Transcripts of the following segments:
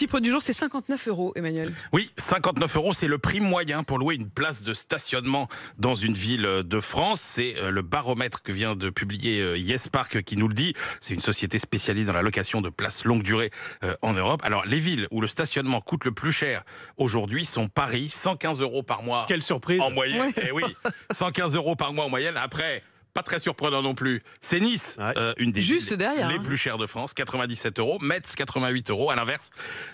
chiffre du jour, c'est 59 euros, Emmanuel. Oui, 59 euros, c'est le prix moyen pour louer une place de stationnement dans une ville de France. C'est euh, le baromètre que vient de publier euh, YesPark qui nous le dit. C'est une société spécialisée dans la location de places longue durée euh, en Europe. Alors, les villes où le stationnement coûte le plus cher aujourd'hui sont Paris, 115 euros par mois. Quelle surprise En moyenne, eh oui. oui, 115 euros par mois en moyenne. Après, pas très surprenant non plus. C'est Nice, euh, une des villes les hein. plus chères de France, 97 euros. Metz, 88 euros. À l'inverse,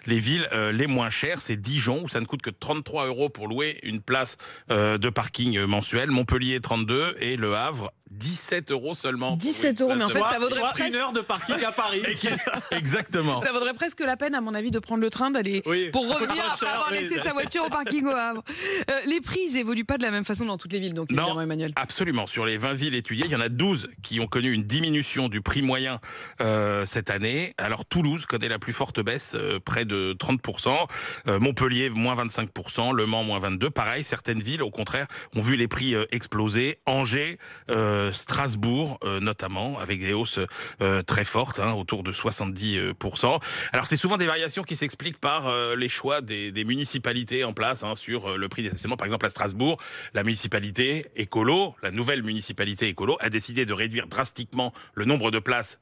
les villes euh, les moins chères, c'est Dijon, où ça ne coûte que 33 euros pour louer une place euh, de parking mensuelle. Montpellier, 32. Et Le Havre, 17 euros seulement. 17 euros, mais en fait, ça vaudrait presque. une heure de parking à Paris. Exactement. Ça vaudrait presque la peine, à mon avis, de prendre le train, d'aller pour revenir après avoir laissé sa voiture au parking au Havre. Euh, les prix n'évoluent pas de la même façon dans toutes les villes, donc évidemment, non, Emmanuel. Absolument. Sur les 20 villes étudiées, il y en a 12 qui ont connu une diminution du prix moyen euh, cette année. Alors, Toulouse connaît la plus forte baisse, euh, près de 30%. Montpellier, moins 25%. Le Mans, moins 22%. Pareil, certaines villes, au contraire, ont vu les prix exploser. Angers, euh, Strasbourg euh, notamment, avec des hausses euh, très fortes, hein, autour de 70%. Alors c'est souvent des variations qui s'expliquent par les choix des, municipalités en place hein, sur le prix des stationnements. Par exemple à Strasbourg, la municipalité écolo, la nouvelle municipalité écolo, a décidé de réduire drastiquement le nombre de places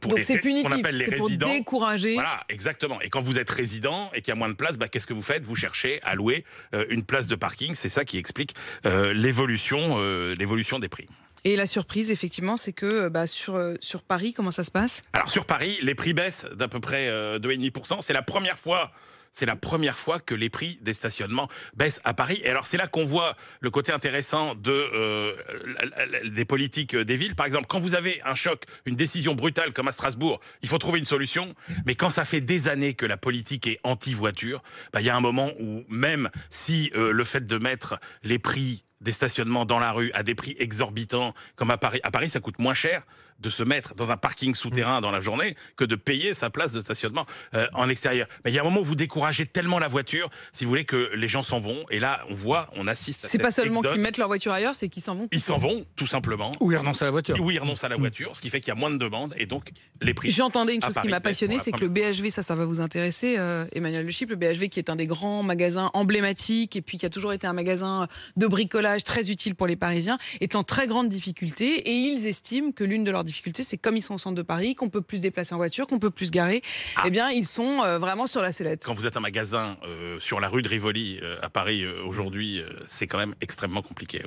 pour Donc les punitif, pour décourager. Voilà, exactement. Et quand vous êtes résident et qu'il y a moins de places, bah, qu'est-ce que vous faites Vous cherchez à louer une place de parking. C'est ça qui explique l'évolution, l'évolution des prix. Et la surprise, effectivement, c'est que euh, bah, sur, euh, sur Paris, comment ça se passe Alors sur Paris, les prix baissent d'à peu près 2,5%. Euh, c'est la première fois c'est la première fois que les prix des stationnements baissent à Paris. Et alors c'est là qu'on voit le côté intéressant de, des politiques des villes. Par exemple, quand vous avez un choc, une décision brutale comme à Strasbourg, il faut trouver une solution. Mais quand ça fait des années que la politique est anti-voiture, bah, il y a un moment où même si le fait de mettre les prix des stationnements dans la rue à des prix exorbitants, comme à Paris. À Paris, ça coûte moins cher de se mettre dans un parking souterrain dans la journée que de payer sa place de stationnement euh, en extérieur. Mais il y a un moment où vous découragez tellement la voiture, si vous voulez, que les gens s'en vont. Et là, on voit, on assiste à C'est pas seulement qu'ils mettent leur voiture ailleurs, c'est qu'ils s'en vont. Ils s'en vont, tout simplement. Ou ils renoncent à la voiture. Ou ils renoncent à la voiture, ce qui fait qu'il y a moins de demandes et donc les prix. J'entendais une chose qui m'a passionné, c'est que le BHV, ça, ça va vous intéresser, euh, Emmanuel Le Chip, le BHV qui est un des grands magasins emblématiques et puis qui a toujours été un magasin de bricolage très utile pour les Parisiens, est en très grande difficulté et ils estiment que l'une de leurs difficultés, c'est comme ils sont au centre de Paris, qu'on peut plus déplacer en voiture, qu'on peut plus garer, et ah. eh bien, ils sont euh, vraiment sur la sellette. Quand vous êtes un magasin euh, sur la rue de Rivoli euh, à Paris aujourd'hui, c'est quand même extrêmement compliqué.